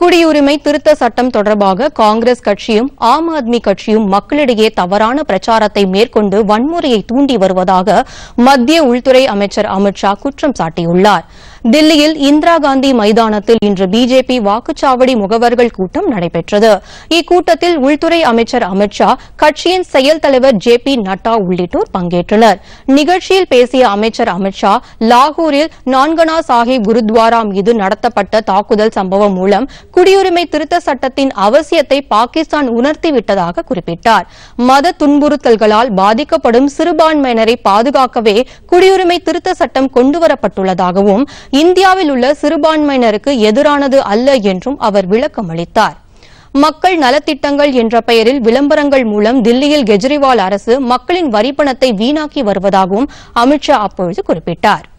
குடியுரிமை திருத்த சட்டம் தொடர்பாக காங்கிரஸ் கட்சியும் ஆம் ஆத்மி கட்சியும் மக்களிடையே தவறான பிரச்சாரத்தை மேற்கொண்டு வன்முறையை தூண்டி வருவதாக மத்திய உள்துறை அமைச்சர் அமித்ஷா குற்றம் சாட்டியுள்ளார் தில்லியில் இந்திரா காந்தி மைதானத்தில் இன்று பிஜேபி வாக்குச்சாவடி முகவர்கள் கூட்டம் நடைபெற்றது இக்கூட்டத்தில் உள்துறை அமைச்சர் அமித்ஷா கட்சியின் செயல் தலைவர் ஜே பி நட்டா உள்ளிட்டோர் பங்கேற்றனர் நிகழ்ச்சியில் பேசிய அமைச்சர் அமித்ஷா லாகூரில் நான்கனா சாஹிப் குருத்வாரா மீது நடத்தப்பட்ட தாக்குதல் சம்பவம் மூலம் குடியுரிமை திருத்த சட்டத்தின் அவசியத்தை பாகிஸ்தான் உணர்த்திவிட்டதாக குறிப்பிட்டார் மத துன்புறுத்தல்களால் பாதிக்கப்படும் சிறுபான்மையினரை பாதுகாக்கவே குடியுரிமை திருத்த சட்டம் கொண்டுவரப்பட்டுள்ளதாகவும் இந்தியாவில் உள்ள சிறுபான்மையினருக்கு எதிரானது அல்ல என்றும் அவர் விளக்கம் அளித்தார் மக்கள் நலத்திட்டங்கள் என்ற பெயரில் விளம்பரங்கள் மூலம் தில்லியில் கெஜ்ரிவால் அரசு மக்களின் வரிப்பணத்தை வீணாக்கி வருவதாகவும் அமித்ஷா அப்பொழுது குறிப்பிட்டாா்